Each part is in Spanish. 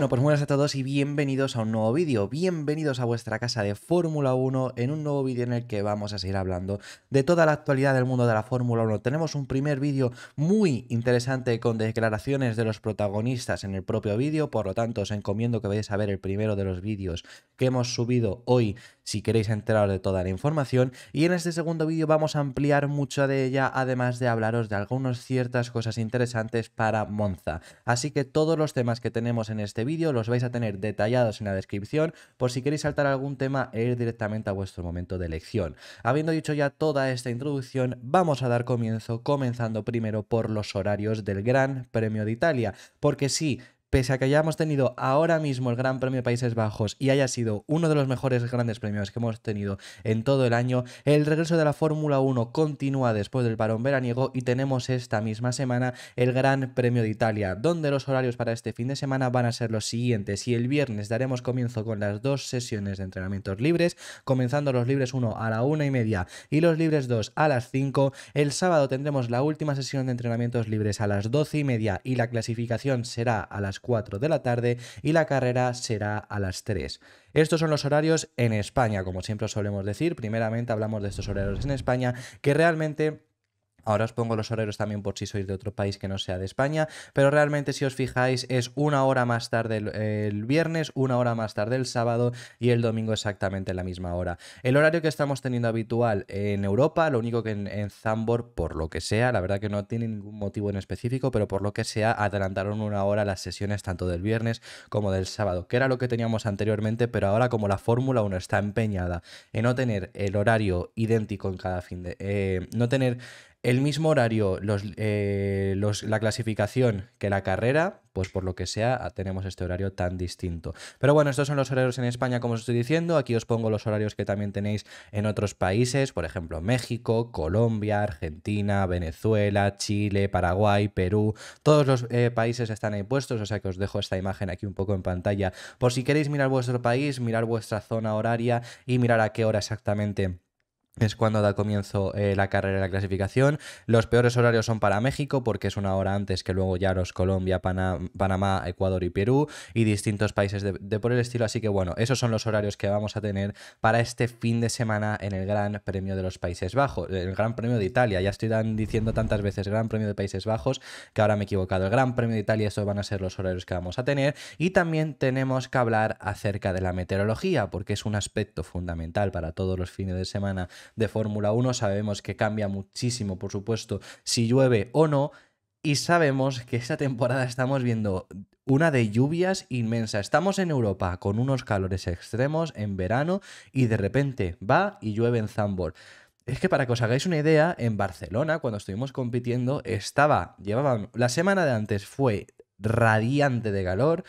Bueno, pues buenas a todos y bienvenidos a un nuevo vídeo, bienvenidos a vuestra casa de Fórmula 1 en un nuevo vídeo en el que vamos a seguir hablando de toda la actualidad del mundo de la Fórmula 1. Tenemos un primer vídeo muy interesante con declaraciones de los protagonistas en el propio vídeo, por lo tanto os encomiendo que vayáis a ver el primero de los vídeos que hemos subido hoy si queréis enteraros de toda la información y en este segundo vídeo vamos a ampliar mucho de ella además de hablaros de algunas ciertas cosas interesantes para Monza. Así que todos los temas que tenemos en este vídeo los vais a tener detallados en la descripción por si queréis saltar algún tema e ir directamente a vuestro momento de elección. Habiendo dicho ya toda esta introducción, vamos a dar comienzo comenzando primero por los horarios del Gran Premio de Italia, porque si pese a que hayamos tenido ahora mismo el Gran Premio de Países Bajos y haya sido uno de los mejores grandes premios que hemos tenido en todo el año, el regreso de la Fórmula 1 continúa después del parón veraniego y tenemos esta misma semana el Gran Premio de Italia, donde los horarios para este fin de semana van a ser los siguientes y el viernes daremos comienzo con las dos sesiones de entrenamientos libres, comenzando los libres 1 a la 1 y media y los libres 2 a las 5. El sábado tendremos la última sesión de entrenamientos libres a las 12 y media y la clasificación será a las 4 de la tarde y la carrera será a las 3. Estos son los horarios en España, como siempre solemos decir. Primeramente hablamos de estos horarios en España, que realmente Ahora os pongo los horarios también por si sois de otro país que no sea de España, pero realmente si os fijáis es una hora más tarde el, viernes, una hora más tarde el sábado y el domingo exactamente la misma hora. El horario que estamos teniendo habitual en Europa, lo único que en, Zambor, por lo que sea, la verdad que no tiene ningún motivo en específico, pero por lo que sea adelantaron una hora las sesiones tanto del viernes como del sábado, que era lo que teníamos anteriormente, pero ahora como la Fórmula 1 está empeñada en no tener el horario idéntico en cada fin de... Eh, no tener el mismo horario, eh, los, la clasificación que la carrera, pues por lo que sea, ah, tenemos este horario tan distinto. Pero bueno, estos son los horarios en España, como os estoy diciendo. Aquí os pongo los horarios que también tenéis en otros países, por ejemplo, México, Colombia, Argentina, Venezuela, Chile, Paraguay, Perú. Todos los eh, países están ahí puestos, o sea que os dejo esta imagen aquí un poco en pantalla por si queréis mirar vuestro país, mirar vuestra zona horaria y mirar a qué hora exactamente es cuando da comienzo eh, la carrera de la clasificación. Los peores horarios son para México, porque es una hora antes que luego ya los Colombia, Panamá, Ecuador y Perú y distintos países de, por el estilo. Así que bueno, esos son los horarios que vamos a tener para este fin de semana en el Gran Premio de los Países Bajos, eh, el Gran Premio de Italia. Ya estoy diciendo tantas veces Gran Premio de Países Bajos que ahora me he equivocado. El Gran Premio de Italia, esos van a ser los horarios que vamos a tener. Y también tenemos que hablar acerca de la meteorología, porque es un aspecto fundamental para todos los fines de semana de Fórmula 1. Sabemos que cambia muchísimo, por supuesto, si llueve o no. Y sabemos que esta temporada estamos viendo una de lluvias inmensa. Estamos en Europa con unos calores extremos en verano y de repente va y llueve en Zambor. Es que para que os hagáis una idea, en Barcelona, cuando estuvimos compitiendo, estaba, llevaban, la semana de antes fue radiante de calor,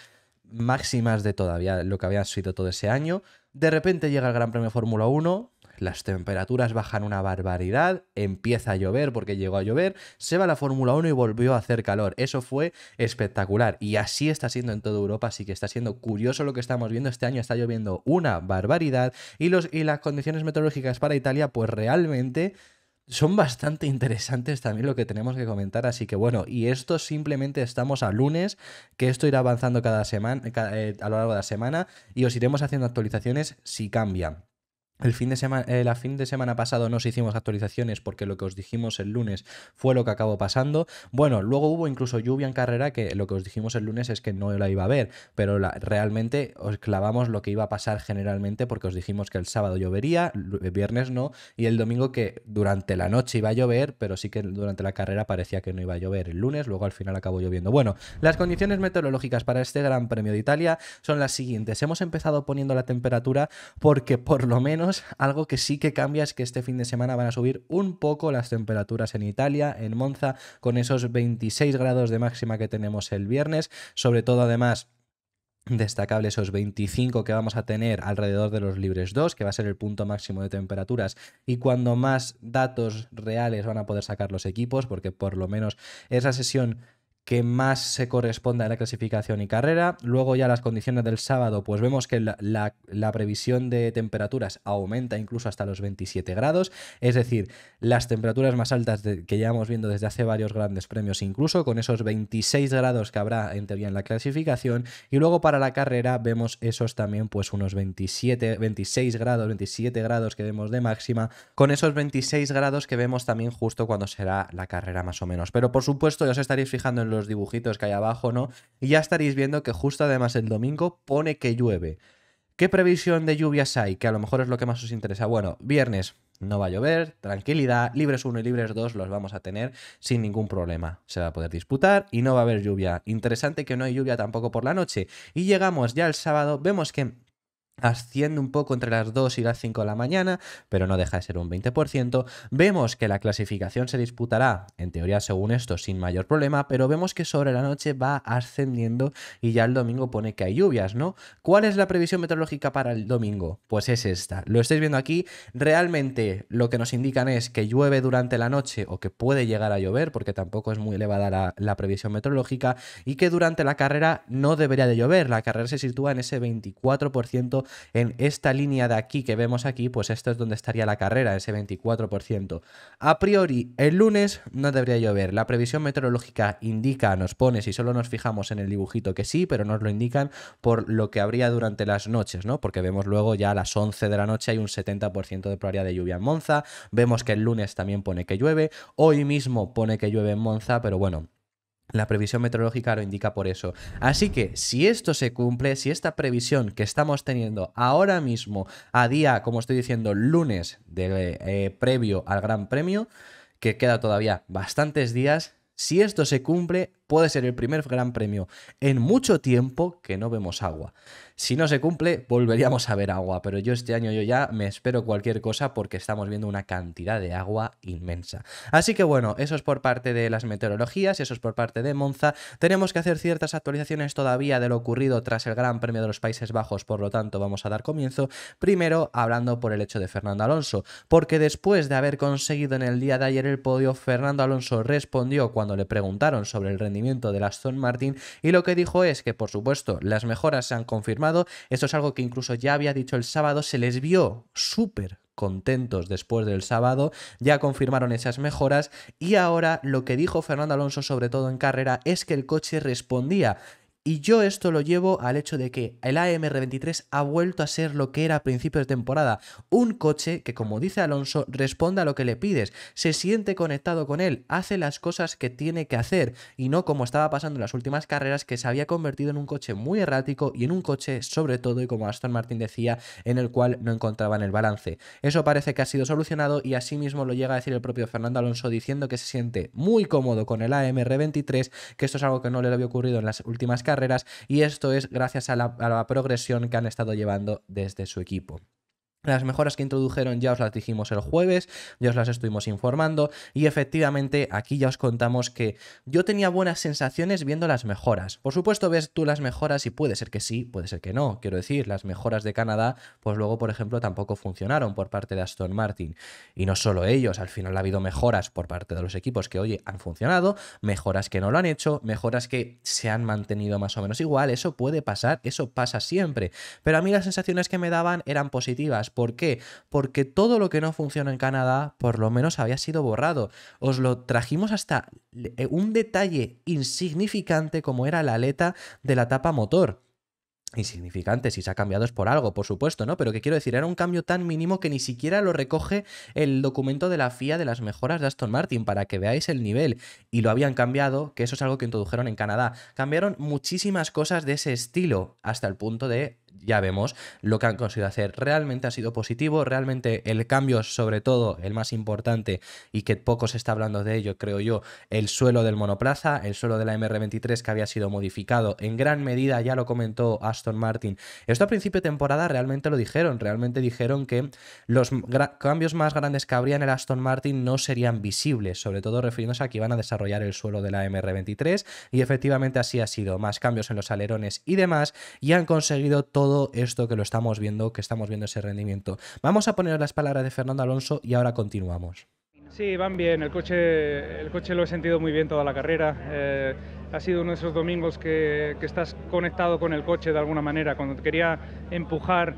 máximas de todavía lo que habían sido todo ese año. De repente llega el Gran Premio Fórmula 1, las temperaturas bajan una barbaridad, empieza a llover porque llegó a llover, se va la Fórmula 1 y volvió a hacer calor. Eso fue espectacular y así está siendo en toda Europa, así que está siendo curioso lo que estamos viendo. Este año está lloviendo una barbaridad y, los, y las condiciones meteorológicas para Italia pues realmente son bastante interesantes también lo que tenemos que comentar, así que bueno, y esto simplemente estamos a lunes, que esto irá avanzando cada semana, eh, a lo largo de la semana, y os iremos haciendo actualizaciones si cambian. El fin de semana, pasado eh, la fin de semana pasado nos hicimos actualizaciones porque lo que os dijimos el lunes fue lo que acabó pasando. Bueno, luego hubo incluso lluvia en carrera que lo que os dijimos el lunes es que no la iba a ver, pero realmente os clavamos lo que iba a pasar generalmente porque os dijimos que el sábado llovería, el viernes no, y el domingo que durante la noche iba a llover, pero sí que durante la carrera parecía que no iba a llover el lunes, luego al final acabó lloviendo. Bueno, las condiciones meteorológicas para este Gran Premio de Italia son las siguientes. Hemos empezado poniendo la temperatura porque por lo menos algo que sí que cambia es que este fin de semana van a subir un poco las temperaturas en Italia, en Monza, con esos 26 grados de máxima que tenemos el viernes, sobre todo además destacable esos 25 que vamos a tener alrededor de los libres 2, que va a ser el punto máximo de temperaturas y cuando más datos reales van a poder sacar los equipos, porque por lo menos esa sesión que más se corresponda a la clasificación y carrera. Luego ya las condiciones del sábado, pues vemos que la, previsión de temperaturas aumenta incluso hasta los 27 grados, es decir, las temperaturas más altas que que llevamos viendo desde hace varios grandes premios incluso, con esos 26 grados que habrá en teoría en la clasificación. Y luego para la carrera vemos esos también pues unos 27, 26 grados, 27 grados que vemos de máxima, con esos 26 grados que vemos también justo cuando será la carrera más o menos. Pero por supuesto ya os estaréis fijando en los dibujitos que hay abajo, ¿no? Y ya estaréis viendo que justo además el domingo pone que llueve. ¿Qué previsión de lluvias hay? Que a lo mejor es lo que más os interesa. Bueno, viernes no va a llover, tranquilidad, libres 1 y libres 2 los vamos a tener sin ningún problema. Se va a poder disputar y no va a haber lluvia. Interesante que no hay lluvia tampoco por la noche. Y llegamos ya el sábado, vemos que asciende un poco entre las 2 y las 5 de la mañana, pero no deja de ser un 20%. Vemos que la clasificación se disputará, en teoría según esto, sin mayor problema, pero vemos que sobre la noche va ascendiendo y ya el domingo pone que hay lluvias, ¿no? ¿Cuál es la previsión meteorológica para el domingo? Pues es esta. Lo estáis viendo aquí. Realmente lo que nos indican es que llueve durante la noche o que puede llegar a llover, porque tampoco es muy elevada la, previsión meteorológica, y que durante la carrera no debería de llover. La carrera se sitúa en ese 24% en esta línea de aquí que vemos aquí, pues esto es donde estaría la carrera, ese 24%. A priori, el lunes no debería llover. La previsión meteorológica indica, nos pone, si solo nos fijamos en el dibujito que sí, pero nos lo indican por lo que habría durante las noches, ¿no? Porque vemos luego ya a las 11 de la noche hay un 70% de probabilidad de lluvia en Monza. Vemos que el lunes también pone que llueve. Hoy mismo pone que llueve en Monza, pero bueno, la previsión meteorológica lo indica por eso. Así que si esto se cumple, si esta previsión que estamos teniendo ahora mismo, a día, como estoy diciendo, lunes eh, previo al Gran Premio, que queda todavía bastantes días, si esto se cumple, puede ser el primer gran premio en mucho tiempo que no vemos agua. Si no se cumple, volveríamos a ver agua, pero yo este año yo ya me espero cualquier cosa porque estamos viendo una cantidad de agua inmensa. Así que bueno, eso es por parte de las meteorologías, eso es por parte de Monza. Tenemos que hacer ciertas actualizaciones todavía de lo ocurrido tras el Gran Premio de los Países Bajos, por lo tanto vamos a dar comienzo primero hablando por el hecho de Fernando Alonso, porque después de haber conseguido en el día de ayer el podio, Fernando Alonso respondió cuando le preguntaron sobre el rendimiento de la Aston Martin y lo que dijo es que por supuesto las mejoras se han confirmado, esto es algo que incluso ya había dicho el sábado, se les vio súper contentos después del sábado, ya confirmaron esas mejoras y ahora lo que dijo Fernando Alonso sobre todo en carrera es que el coche respondía y yo esto lo llevo al hecho de que el AMR23 ha vuelto a ser lo que era a principios de temporada. Un coche que, como dice Alonso, responde a lo que le pides, se siente conectado con él, hace las cosas que tiene que hacer y no como estaba pasando en las últimas carreras que se había convertido en un coche muy errático y en un coche sobre todo, y como Aston Martin decía, en el cual no encontraban el balance. Eso parece que ha sido solucionado y asimismo lo llega a decir el propio Fernando Alonso diciendo que se siente muy cómodo con el AMR23, que esto es algo que no le había ocurrido en las últimas carreras carreras y esto es gracias a la, a la progresión que han estado llevando desde su equipo. Las mejoras que introdujeron ya os las dijimos el jueves, ya os las estuvimos informando y efectivamente aquí ya os contamos que yo tenía buenas sensaciones viendo las mejoras. Por supuesto ves tú las mejoras y puede ser que sí, puede ser que no. Quiero decir, las mejoras de Canadá pues luego por ejemplo tampoco funcionaron por parte de Aston Martin. Y no solo ellos, al final ha habido mejoras por parte de los equipos que oye han funcionado, mejoras que no lo han hecho, mejoras que se han mantenido más o menos igual. Eso puede pasar, eso pasa siempre. Pero a mí las sensaciones que me daban eran positivas ¿Por qué? Porque todo lo que no funciona en Canadá, por lo menos había sido borrado. Os lo trajimos hasta eh, eh, un detalle insignificante como era la aleta de la tapa motor insignificante, si se ha cambiado es por algo, por supuesto, ¿no? Pero que quiero decir, era un cambio tan mínimo que ni siquiera lo recoge el documento de la FIA de las mejoras de Aston Martin, para que veáis el nivel. Y lo habían cambiado, que eso es algo que introdujeron en Canadá. Cambiaron muchísimas cosas de ese estilo, hasta el punto de ya vemos, lo que han conseguido hacer realmente ha sido positivo, realmente el cambio, sobre todo el más importante y que poco se está hablando de ello, creo yo, el suelo del monoplaza, el suelo de la MR23 que había sido modificado en gran medida, ya lo comentó Aston Martin. Esto a principio de temporada realmente lo dijeron, realmente dijeron que los cambios más grandes que habría en el Aston Martin no serían visibles, sobre todo refiriéndose a que iban a desarrollar el suelo de la MR23 y efectivamente así ha sido, más cambios en los alerones y demás y han conseguido todo todo esto que lo estamos viendo, que estamos viendo ese rendimiento. Vamos a poner las palabras de Fernando Alonso y ahora continuamos. Sí, van bien. El coche, el coche lo he sentido muy bien toda la carrera. Eh, ha sido uno de esos domingos que, que, estás conectado con el coche de alguna manera. Cuando quería empujar,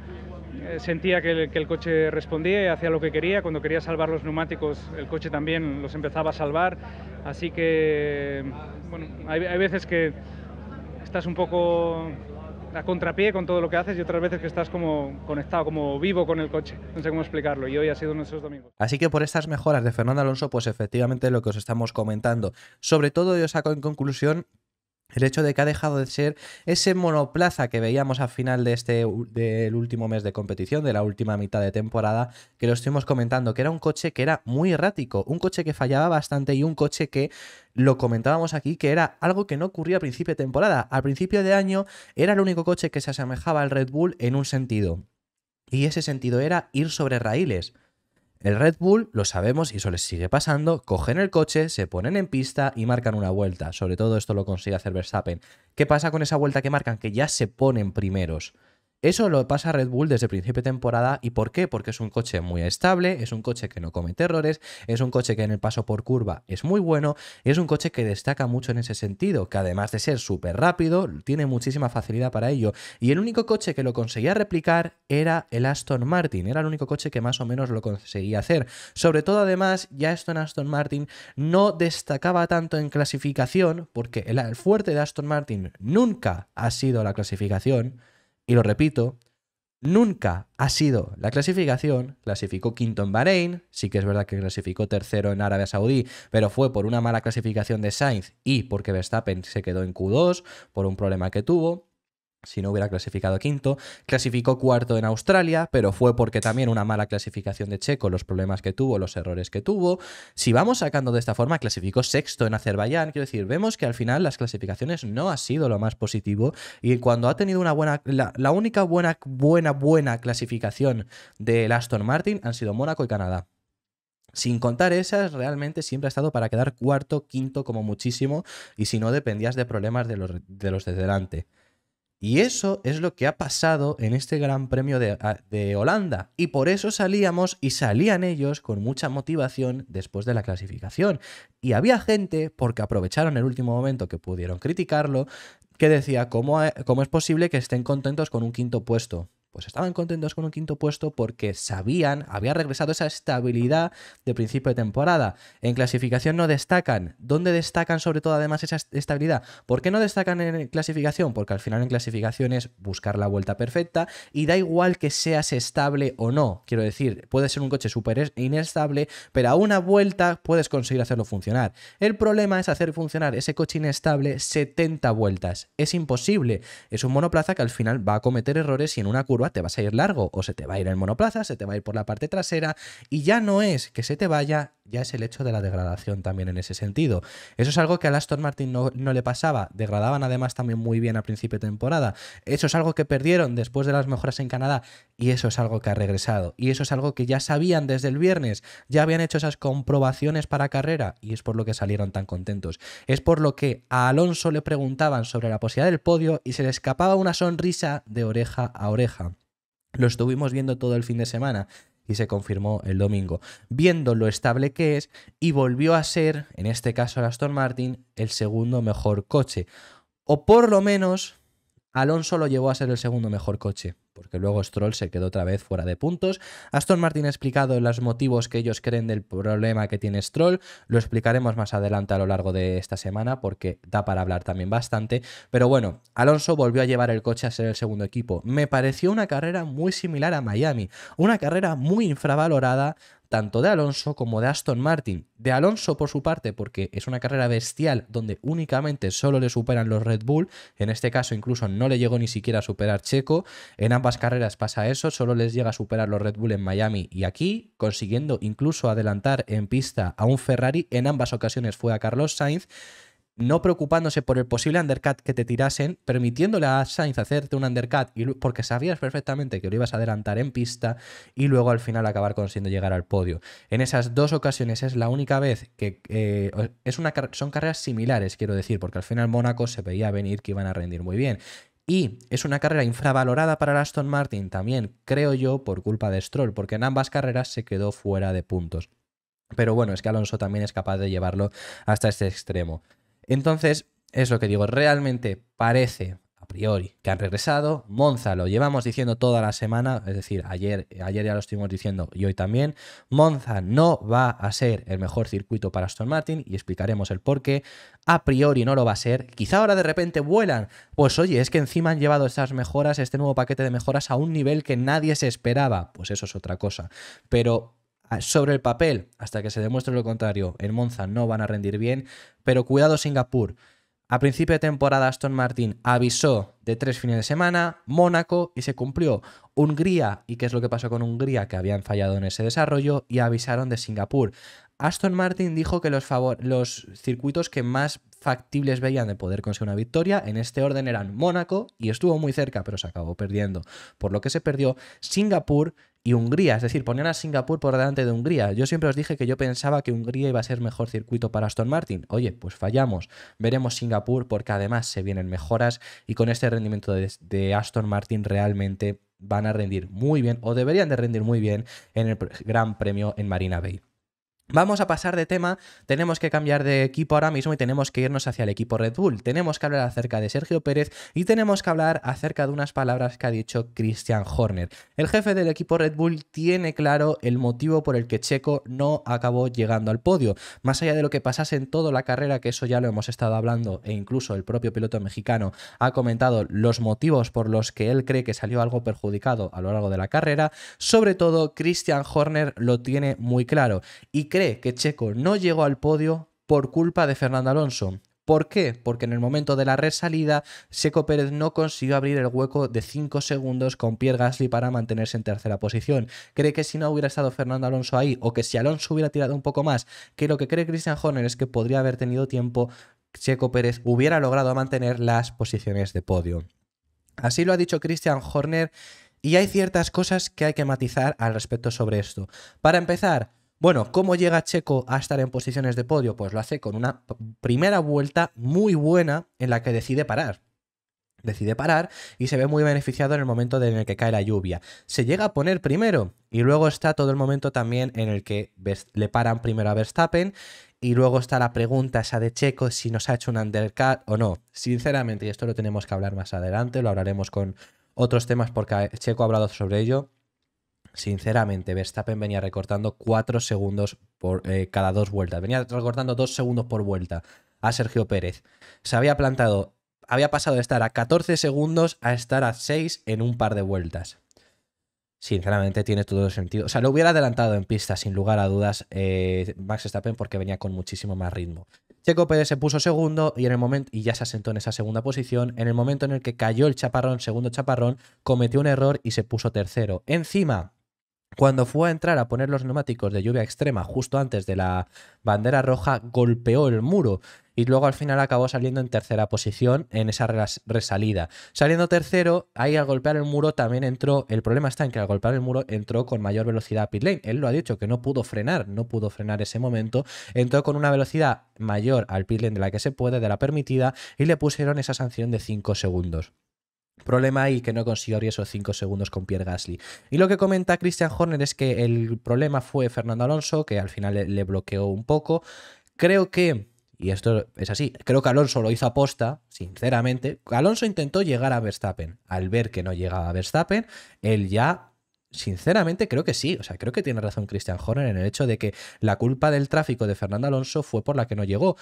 eh, sentía que el, coche respondía y hacía lo que quería. Cuando quería salvar los neumáticos, el coche también los empezaba a salvar. Así que, bueno, hay, hay veces que estás un poco a contrapié con todo lo que haces y otras veces que estás como conectado, como vivo con el coche. No sé cómo explicarlo y hoy ha sido uno de esos domingos. Así que por estas mejoras de Fernando Alonso, pues efectivamente lo que os estamos comentando. Sobre todo yo saco en conclusión el hecho de que ha dejado de ser ese monoplaza que veíamos al final de este, del último mes de competición, de la última mitad de temporada, que lo estuvimos comentando, que era un coche que era muy errático, un coche que fallaba bastante y un coche que lo comentábamos aquí, que era algo que no ocurría al principio de temporada. Al principio de año era el único coche que se asemejaba al Red Bull en un sentido. Y ese sentido era ir sobre raíles. El Red Bull, lo sabemos y eso les sigue pasando, cogen el coche, se ponen en pista y marcan una vuelta. Sobre todo esto lo consigue hacer Verstappen. ¿Qué pasa con esa vuelta que marcan? Que ya se ponen primeros. Eso lo pasa Red Bull desde principio de temporada. ¿Y por qué? Porque es un coche muy estable, es un coche que no comete errores, es un coche que en el paso por curva es muy bueno es un coche que destaca mucho en ese sentido, que además de ser súper rápido, tiene muchísima facilidad para ello. Y el único coche que lo conseguía replicar era el Aston Martin, era el único coche que más o menos lo conseguía hacer. Sobre todo además, ya esto en Aston Martin no destacaba tanto en clasificación, porque el fuerte de Aston Martin nunca ha sido la clasificación y lo repito, nunca ha sido la clasificación. Clasificó quinto en Bahrein, sí que es verdad que clasificó tercero en Arabia Saudí, pero fue por una mala clasificación de Sainz y porque Verstappen se quedó en Q2 por un problema que tuvo si no hubiera clasificado quinto. Clasificó cuarto en Australia, pero fue porque también una mala clasificación de Checo, los problemas que tuvo, los errores que tuvo. Si vamos sacando de esta forma, clasificó sexto en Azerbaiyán. Quiero decir, vemos que al final las clasificaciones no ha sido lo más positivo y cuando ha tenido una buena, la, única buena, buena, buena clasificación del Aston Martin han sido Mónaco y Canadá. Sin contar esas, realmente siempre ha estado para quedar cuarto, quinto como muchísimo, y si no dependías de problemas de los de, los de delante. Y eso es lo que ha pasado en este Gran Premio ah, de, Holanda. Y por eso salíamos y salían ellos con mucha motivación después de la clasificación. Y había gente, porque aprovecharon el último momento que pudieron criticarlo, que decía, ¿cómo, cómo es posible que estén contentos con un quinto puesto? pues estaban contentos con un quinto puesto porque sabían, había regresado esa estabilidad de principio de temporada. En clasificación no destacan. ¿Dónde destacan sobre todo además esa estabilidad? ¿Por qué no destacan en clasificación? Porque al final en clasificación es buscar la vuelta perfecta y da igual que seas estable o no. Quiero decir, puede ser un coche súper inestable, pero a una vuelta puedes conseguir hacerlo funcionar. El problema es hacer funcionar ese coche inestable 70 vueltas. Es imposible. Es un monoplaza que al final va a cometer errores y en una curva te vas a ir largo o se te va a ir el monoplaza, se te va a ir por la parte trasera y ya no es que se te vaya, ya es el hecho de la degradación también en ese sentido. Eso es algo que a Aston Martin no, no, le pasaba. Degradaban además también muy bien a principio de temporada. Eso es algo que perdieron después de las mejoras en Canadá y eso es algo que ha regresado. Y eso es algo que ya sabían desde el viernes. Ya habían hecho esas comprobaciones para carrera y es por lo que salieron tan contentos. Es por lo que a Alonso le preguntaban sobre la posibilidad del podio y se le escapaba una sonrisa de oreja a oreja. Lo estuvimos viendo todo el fin de semana y se confirmó el domingo, viendo lo estable que es y volvió a ser, en este caso el Aston Martin, el segundo mejor coche. O por lo menos Alonso lo llevó a ser el segundo mejor coche, porque luego Stroll se quedó otra vez fuera de puntos. Aston Martin ha explicado los motivos que ellos creen del problema que tiene Stroll, lo explicaremos más adelante a lo largo de esta semana porque da para hablar también bastante, pero bueno, Alonso volvió a llevar el coche a ser el segundo equipo. Me pareció una carrera muy similar a Miami, una carrera muy infravalorada tanto de Alonso como de Aston Martin. De Alonso por su parte, porque es una carrera bestial donde únicamente solo le superan los Red Bull, en este caso incluso no le llegó ni siquiera a superar Checo, en ambas carreras pasa eso, solo les llega a superar los Red Bull en Miami y aquí, consiguiendo incluso adelantar en pista a un Ferrari, en ambas ocasiones fue a Carlos Sainz no preocupándose por el posible undercut que te tirasen, permitiéndole a Sainz hacerte un undercut y, porque sabías perfectamente que lo ibas a adelantar en pista y luego al final acabar consiguiendo llegar al podio. En esas dos ocasiones es la única vez que eh, es una, son carreras similares, quiero decir, porque al final Mónaco se veía venir que iban a rendir muy bien. Y es una carrera infravalorada para el Aston Martin también, creo yo, por culpa de Stroll, porque en ambas carreras se quedó fuera de puntos. Pero bueno, es que Alonso también es capaz de llevarlo hasta este extremo. Entonces, es lo que digo, realmente parece a priori que han regresado. Monza lo llevamos diciendo toda la semana, es decir, ayer, ayer ya lo estuvimos diciendo y hoy también. Monza no va a ser el mejor circuito para Aston Martin y explicaremos el por qué. A priori no lo va a ser. Quizá ahora de repente vuelan. Pues oye, es que encima han llevado estas mejoras, este nuevo paquete de mejoras a un nivel que nadie se esperaba. Pues eso es otra cosa. Pero sobre el papel, hasta que se demuestre lo contrario, en Monza no van a rendir bien, pero cuidado Singapur. A principio de temporada Aston Martin avisó de tres fines de semana, Mónaco y se cumplió. Hungría, ¿y qué es lo que pasó con Hungría? Que habían fallado en ese desarrollo y avisaron de Singapur. Aston Martin dijo que los, los circuitos que más factibles veían de poder conseguir una victoria en este orden eran Mónaco y estuvo muy cerca, pero se acabó perdiendo. Por lo que se perdió Singapur, y Hungría, es decir, ponían a Singapur por delante de Hungría. Yo siempre os dije que yo pensaba que Hungría iba a ser mejor circuito para Aston Martin. Oye, pues fallamos. Veremos Singapur porque además se vienen mejoras y con este rendimiento de, de Aston Martin realmente van a rendir muy bien o deberían de rendir muy bien en el Gran Premio en Marina Bay. Vamos a pasar de tema, tenemos que cambiar de equipo ahora mismo y tenemos que irnos hacia el equipo Red Bull. Tenemos que hablar acerca de Sergio Pérez y tenemos que hablar acerca de unas palabras que ha dicho Christian Horner. El jefe del equipo Red Bull tiene claro el motivo por el que Checo no acabó llegando al podio. Más allá de lo que pasase en toda la carrera, que eso ya lo hemos estado hablando e incluso el propio piloto mexicano ha comentado los motivos por los que él cree que salió algo perjudicado a lo largo de la carrera, sobre todo Christian Horner lo tiene muy claro y cree que Checo no llegó al podio por culpa de Fernando Alonso. ¿Por qué? Porque en el momento de la resalida, Checo Pérez no consiguió abrir el hueco de 5 segundos con Pierre Gasly para mantenerse en tercera posición. Cree que si no hubiera estado Fernando Alonso ahí o que si Alonso hubiera tirado un poco más, que lo que cree Christian Horner es que podría haber tenido tiempo, Checo Pérez hubiera logrado mantener las posiciones de podio. Así lo ha dicho Christian Horner y hay ciertas cosas que hay que matizar al respecto sobre esto. Para empezar, bueno, ¿cómo llega Checo a estar en posiciones de podio? Pues lo hace con una primera vuelta muy buena en la que decide parar decide parar y se ve muy beneficiado en el momento en el que cae la lluvia. Se llega a poner primero y luego está todo el momento también en el que le paran primero a Verstappen y luego está la pregunta esa de Checo si nos ha hecho un undercut o no. Sinceramente, y esto lo tenemos que hablar más adelante, lo hablaremos con otros temas porque eh, Checo ha hablado sobre ello sinceramente, Verstappen venía recortando 4 segundos por eh, cada dos vueltas. Venía recortando 2 segundos por vuelta a Sergio Pérez. Se había plantado, había pasado de estar a 14 segundos a estar a 6 en un par de vueltas. Sinceramente tiene todo el sentido. O sea, lo hubiera adelantado en pista, sin lugar a dudas, eh, Max Verstappen porque venía con muchísimo más ritmo. Checo Pérez se puso segundo y, en el momento, y ya se asentó en esa segunda posición. En el momento en el que cayó el chaparrón, segundo chaparrón, cometió un error y se puso tercero. Encima, cuando fue a entrar a poner los neumáticos de lluvia extrema justo antes de la bandera roja, golpeó el muro y luego al final acabó saliendo en tercera posición en esa resalida. Saliendo tercero, ahí al golpear el muro también entró, el problema está en que al golpear el muro entró con mayor velocidad a lane. Él lo ha dicho que no pudo frenar, no pudo frenar ese momento, entró con una velocidad mayor al lane de la que se puede, de la permitida, y le pusieron esa sanción de 5 segundos. Problema ahí que no consiguió riesgo esos 5 segundos con Pierre Gasly. Y lo que comenta Christian Horner es que el problema fue Fernando Alonso, que al final le, bloqueó un poco. Creo que, y esto es así, creo que Alonso lo hizo aposta, sinceramente. Alonso intentó llegar a Verstappen. Al ver que no llegaba a Verstappen, él ya sinceramente creo que sí. O sea, creo que tiene razón Christian Horner en el hecho de que la culpa del tráfico de Fernando Alonso fue por la que no llegó.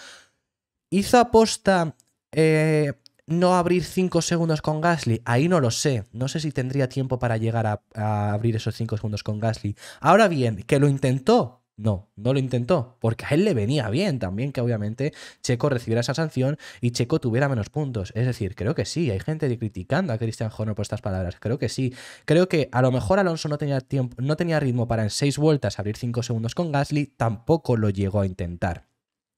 Hizo aposta eh, no abrir 5 segundos con Gasly, ahí no lo sé. No sé si tendría tiempo para llegar a, abrir esos 5 segundos con Gasly. Ahora bien, que lo intentó. No, no lo intentó, porque a él le venía bien también que obviamente Checo recibiera esa sanción y Checo tuviera menos puntos. Es decir, creo que sí, hay gente criticando a Christian Horner por estas palabras, creo que sí. Creo que a lo mejor Alonso no tenía, tiempo, no tenía ritmo para en 6 vueltas abrir 5 segundos con Gasly, tampoco lo llegó a intentar.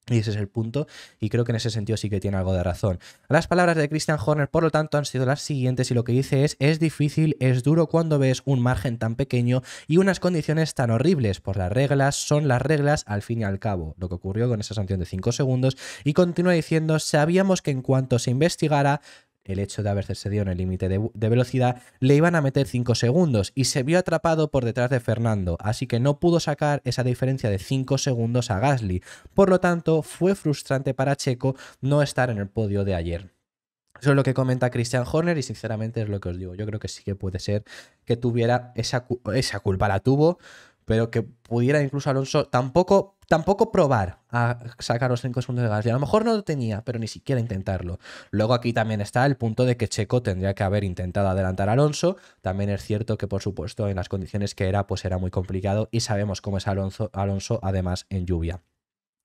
Y ese es el punto, y creo que en ese sentido sí que tiene algo de razón. Las palabras de Christian Horner, por lo tanto, han sido las siguientes, y lo que dice es: es difícil, es duro cuando ves un margen tan pequeño y unas condiciones tan horribles, por las reglas son las reglas al fin y al cabo. Lo que ocurrió con esa sanción de 5 segundos, y continúa diciendo: sabíamos que en cuanto se investigara, el hecho de haberse cedido en el límite de, velocidad, le iban a meter 5 segundos y se vio atrapado por detrás de Fernando, así que no pudo sacar esa diferencia de 5 segundos a Gasly. Por lo tanto, fue frustrante para Checo no estar en el podio de ayer. Eso es lo que comenta Christian Horner y sinceramente es lo que os digo. Yo creo que sí que puede ser que tuviera esa, esa culpa, la tuvo, pero que pudiera incluso Alonso tampoco tampoco probar a sacar los 5 segundos de Gasly. A lo mejor no lo tenía, pero ni siquiera intentarlo. Luego aquí también está el punto de que Checo tendría que haber intentado adelantar a Alonso. También es cierto que, por supuesto, en las condiciones que era, pues era muy complicado y sabemos cómo es Alonso, Alonso además en lluvia.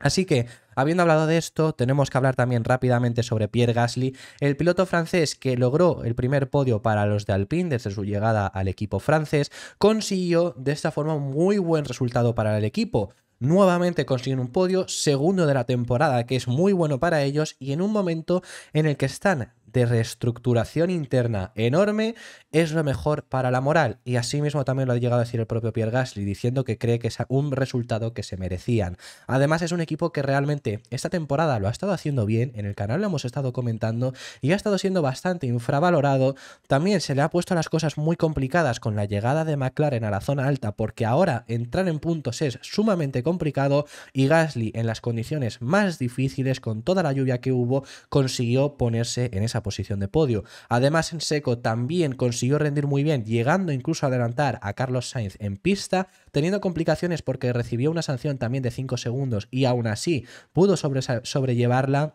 Así que, habiendo hablado de esto, tenemos que hablar también rápidamente sobre Pierre Gasly, el piloto francés que logró el primer podio para los de Alpine desde su llegada al equipo francés, consiguió de esta forma un muy buen resultado para el equipo nuevamente consiguen un podio, segundo de la temporada, que es muy bueno para ellos, y en un momento en el que están de reestructuración interna enorme es lo mejor para la moral. Y así mismo también lo ha llegado a decir el propio Pierre Gasly, diciendo que cree que es un resultado que se merecían. Además es un equipo que realmente esta temporada lo ha estado haciendo bien, en el canal lo hemos estado comentando y ha estado siendo bastante infravalorado. También se le ha puesto las cosas muy complicadas con la llegada de McLaren a la zona alta, porque ahora entrar en puntos es sumamente complicado y Gasly en las condiciones más difíciles, con toda la lluvia que hubo, consiguió ponerse en esa posición de podio. Además, en seco también consiguió rendir muy bien, llegando incluso a adelantar a Carlos Sainz en pista, teniendo complicaciones porque recibió una sanción también de 5 segundos y aún así pudo sobrellevarla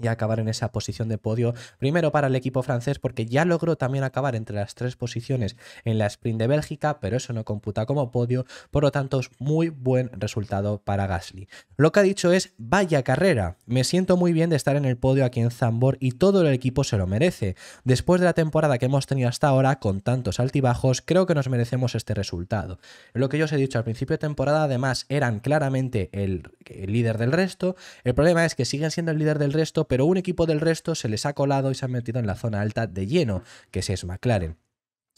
y acabar en esa posición de podio. Primero para el equipo francés porque ya logró también acabar entre las tres posiciones en la sprint de Bélgica, pero eso no computa como podio, por lo tanto es muy buen resultado para Gasly. Lo que ha dicho es, vaya carrera, me siento muy bien de estar en el podio aquí en Zambor y todo el equipo se lo merece. Después de la temporada que hemos tenido hasta ahora con tantos altibajos, creo que nos merecemos este resultado. Lo que yo os he dicho al principio de temporada, además, eran claramente el, líder del resto. El problema es que siguen siendo el líder del resto, pero un equipo del resto se les ha colado y se han metido en la zona alta de lleno, que es McLaren.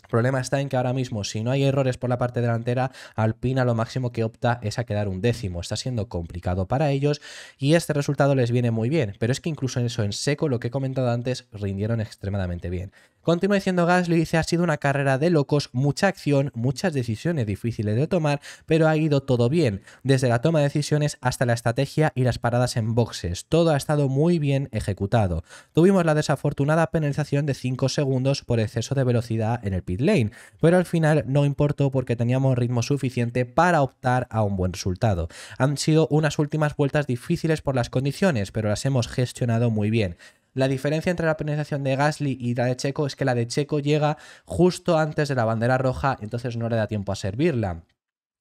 El problema está en que ahora mismo, si no hay errores por la parte delantera, Alpina lo máximo que opta es a quedar un décimo. Está siendo complicado para ellos y este resultado les viene muy bien. Pero es que incluso en eso, en seco, lo que he comentado antes, rindieron extremadamente bien. Continúa diciendo Gasly, dice, ha sido una carrera de locos, mucha acción, muchas decisiones difíciles de tomar, pero ha ido todo bien, desde la toma de decisiones hasta la estrategia y las paradas en boxes. Todo ha estado muy bien ejecutado. Tuvimos la desafortunada penalización de 5 segundos por exceso de velocidad en el pit lane, pero al final no importó porque teníamos ritmo suficiente para optar a un buen resultado. Han sido unas últimas vueltas difíciles por las condiciones, pero las hemos gestionado muy bien. La diferencia entre la penalización de Gasly y la de Checo es que la de Checo llega justo antes de la bandera roja, entonces no le da tiempo a servirla.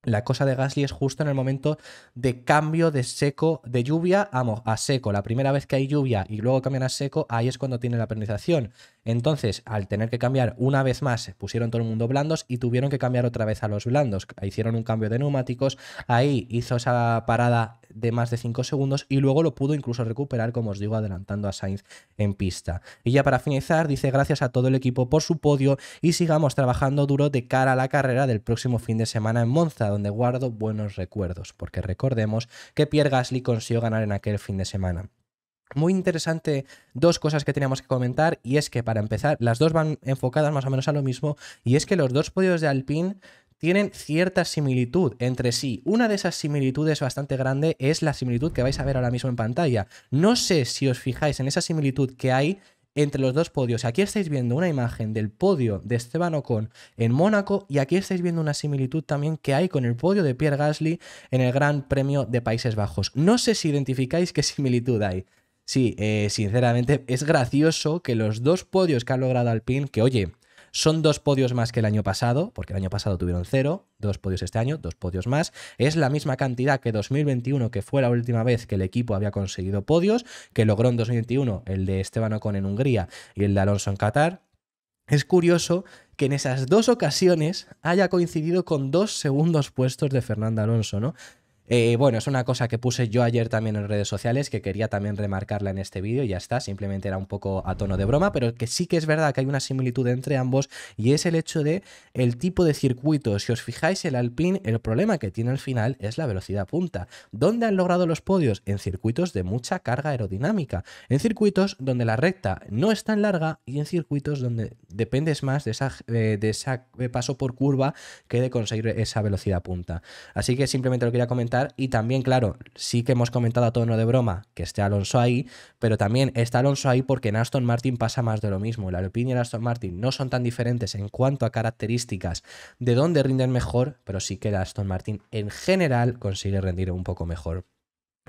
La cosa de Gasly es justo en el momento de cambio de seco, de lluvia a, a seco. La primera vez que hay lluvia y luego cambian a seco, ahí es cuando tiene la penalización. Entonces, al tener que cambiar una vez más, pusieron todo el mundo blandos y tuvieron que cambiar otra vez a los blandos. Hicieron un cambio de neumáticos, ahí hizo esa parada de más de 5 segundos y luego lo pudo incluso recuperar, como os digo, adelantando a Sainz en pista. Y ya para finalizar, dice gracias a todo el equipo por su podio y sigamos trabajando duro de cara a la carrera del próximo fin de semana en Monza, donde guardo buenos recuerdos, porque recordemos que Pierre Gasly consiguió ganar en aquel fin de semana. Muy interesante dos cosas que teníamos que comentar y es que para empezar, las dos van enfocadas más o menos a lo mismo y es que los dos podios de Alpine tienen cierta similitud entre sí. Una de esas similitudes bastante grande es la similitud que vais a ver ahora mismo en pantalla. No sé si os fijáis en esa similitud que hay entre los dos podios. Aquí estáis viendo una imagen del podio de Esteban Ocon en Mónaco y aquí estáis viendo una similitud también que hay con el podio de Pierre Gasly en el Gran Premio de Países Bajos. No sé si identificáis qué similitud hay. Sí, eh, sinceramente es gracioso que los dos podios que ha logrado Alpine, que oye, son dos podios más que el año pasado, porque el año pasado tuvieron cero, dos podios este año, dos podios más. Es la misma cantidad que 2021, que fue la última vez que el equipo había conseguido podios, que logró en 2021 el de Esteban Ocon en Hungría y el de Alonso en Qatar. Es curioso que en esas dos ocasiones haya coincidido con dos segundos puestos de Fernando Alonso, ¿no? Eh, bueno, es una cosa que puse yo ayer también en redes sociales, que quería también remarcarla en este vídeo, ya está, simplemente era un poco a tono de broma, pero que sí que es verdad que hay una similitud entre ambos y es el hecho de el tipo de circuito. Si os fijáis, el Alpine, el problema que tiene al final es la velocidad punta. ¿Dónde han logrado los podios? En circuitos de mucha carga aerodinámica, en circuitos donde la recta no es tan larga y en circuitos donde dependes más de esa, eh, de esa eh, paso por curva que de conseguir esa velocidad punta. Así que simplemente lo quería comentar y también, claro, sí que hemos comentado a tono de broma que esté Alonso ahí, pero también está Alonso ahí porque en Aston Martin pasa más de lo mismo. La Alpine y Aston Martin no son tan diferentes en cuanto a características de dónde rinden mejor, pero sí que el Aston Martin en general consigue rendir un poco mejor.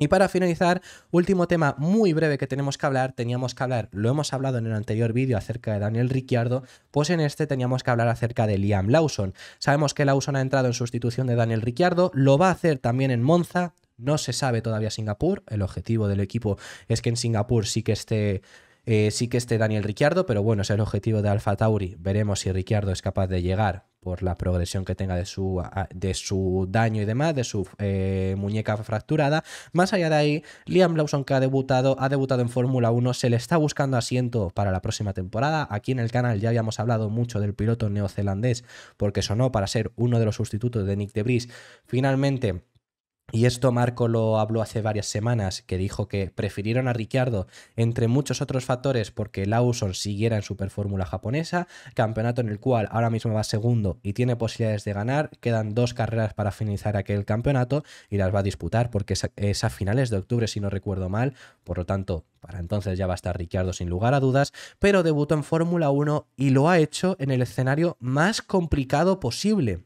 Y para finalizar, último tema muy breve que tenemos que hablar, teníamos que hablar, lo hemos hablado en el anterior vídeo acerca de Daniel Ricciardo, pues en este teníamos que hablar acerca de Liam Lawson. Sabemos que Lawson ha entrado en sustitución de Daniel Ricciardo, lo va a hacer también en Monza, no se sabe todavía Singapur, el objetivo del equipo es que en Singapur sí que esté eh, sí que esté Daniel Ricciardo, pero bueno, es el objetivo de Alfa Tauri. Veremos si Ricciardo es capaz de llegar por la progresión que tenga de su, de su daño y demás, de su eh, muñeca fracturada. Más allá de ahí, Liam Lawson, que ha debutado, ha debutado en Fórmula 1, se le está buscando asiento para la próxima temporada. Aquí en el canal ya habíamos hablado mucho del piloto neozelandés, porque sonó para ser uno de los sustitutos de Nick de Debris. Finalmente y esto Marco lo habló hace varias semanas, que dijo que prefirieron a Ricciardo entre muchos otros factores porque Lawson siguiera en Superfórmula japonesa, campeonato en el cual ahora mismo va segundo y tiene posibilidades de ganar, quedan dos carreras para finalizar aquel campeonato y las va a disputar porque es a, finales de octubre si no recuerdo mal, por lo tanto para entonces ya va a estar Ricciardo sin lugar a dudas, pero debutó en Fórmula 1 y lo ha hecho en el escenario más complicado posible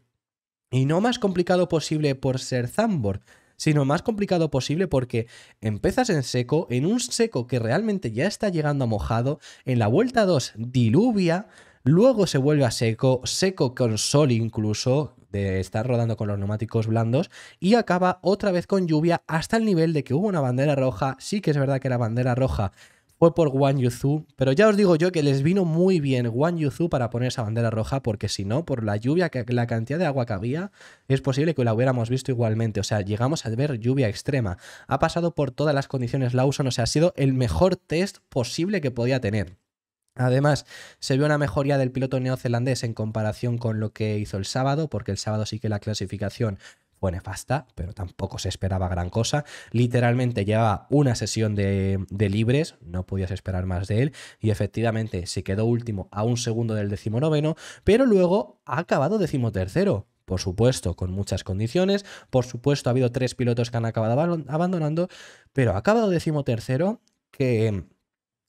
y no más complicado posible por ser Zambor, sino más complicado posible porque empiezas en seco, en un seco que realmente ya está llegando a mojado, en la vuelta 2 diluvia, luego se vuelve a seco, seco con sol incluso, de estar rodando con los neumáticos blandos, y acaba otra vez con lluvia hasta el nivel de que hubo una bandera roja, sí que es verdad que la bandera roja fue por Wang Yuzu, pero ya os digo yo que les vino muy bien Wang Yuzu para poner esa bandera roja, porque si no, por la lluvia, que, la cantidad de agua que había, es posible que la hubiéramos visto igualmente. O sea, llegamos a ver lluvia extrema. Ha pasado por todas las condiciones Lawson, o sea, ha sido el mejor test posible que podía tener. Además, se vio una mejoría del piloto neozelandés en comparación con lo que hizo el sábado, porque el sábado sí que la clasificación nefasta, pero tampoco se esperaba gran cosa. Literalmente llevaba una sesión de, de libres, no podías esperar más de él, y efectivamente se quedó último a un segundo del decimonoveno, pero luego ha acabado decimotercero por supuesto, con muchas condiciones. Por supuesto, ha habido tres pilotos que han acabado abandonando, pero ha acabado decimotercero, que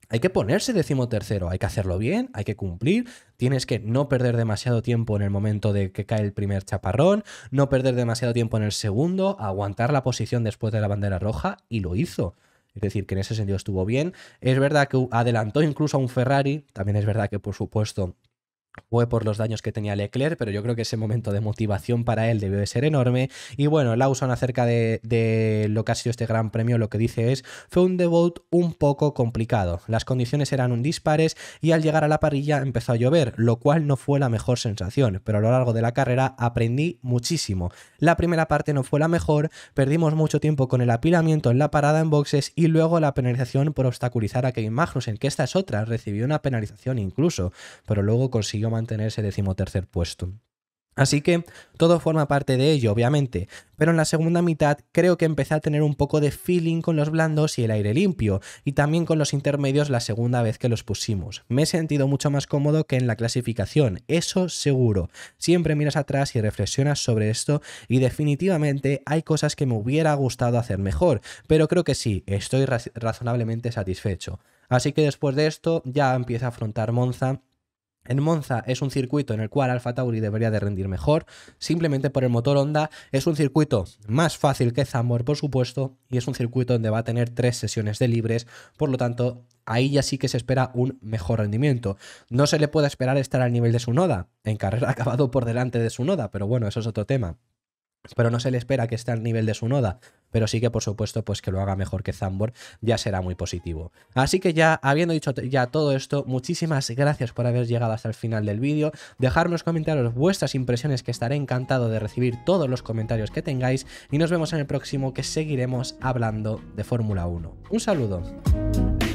hay que ponerse tercero, hay que hacerlo bien, hay que cumplir, tienes que no perder demasiado tiempo en el momento de que cae el primer chaparrón, no perder demasiado tiempo en el segundo, aguantar la posición después de la bandera roja y lo hizo. Es decir, que en ese sentido estuvo bien. Es verdad que adelantó incluso a un Ferrari, también es verdad que por supuesto fue por los daños que tenía Leclerc, pero yo creo que ese momento de motivación para él debió de ser enorme. Y bueno, Lawson acerca de, lo que ha sido este gran premio, lo que dice es, fue un debut un poco complicado. Las condiciones eran un dispares y al llegar a la parrilla empezó a llover, lo cual no fue la mejor sensación, pero a lo largo de la carrera aprendí muchísimo. La primera parte no fue la mejor, perdimos mucho tiempo con el apilamiento en la parada en boxes y luego la penalización por obstaculizar a Kevin Magnussen, que esta es otra, recibió una penalización incluso, pero luego consiguió mantenerse mantener ese decimotercer puesto. Así que todo forma parte de ello, obviamente, pero en la segunda mitad creo que empecé a tener un poco de feeling con los blandos y el aire limpio, y también con los intermedios la segunda vez que los pusimos. Me he sentido mucho más cómodo que en la clasificación, eso seguro. Siempre miras atrás y reflexionas sobre esto, y definitivamente hay cosas que me hubiera gustado hacer mejor, pero creo que sí, estoy razonablemente satisfecho. Así que después de esto ya empiezo a afrontar Monza en Monza es un circuito en el cual Alfa Tauri debería de rendir mejor, simplemente por el motor Honda. Es un circuito más fácil que Zambor, por supuesto, y es un circuito donde va a tener tres sesiones de libres, por lo tanto, ahí ya sí que se espera un mejor rendimiento. No se le puede esperar estar al nivel de su noda. En carrera acabado por delante de su noda, pero bueno, eso es otro tema pero no se le espera que esté al nivel de su noda, pero sí que por supuesto pues que lo haga mejor que Zambor ya será muy positivo. Así que ya habiendo dicho ya todo esto, muchísimas gracias por haber llegado hasta el final del vídeo, dejarnos en los comentarios vuestras impresiones que estaré encantado de recibir todos los comentarios que tengáis y nos vemos en el próximo que seguiremos hablando de Fórmula 1. Un saludo.